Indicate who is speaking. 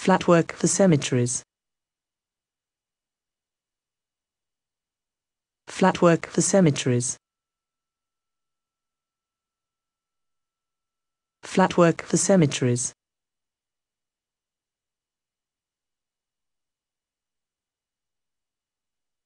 Speaker 1: Flat work for cemeteries. Flat work for cemeteries. Flat work for cemeteries.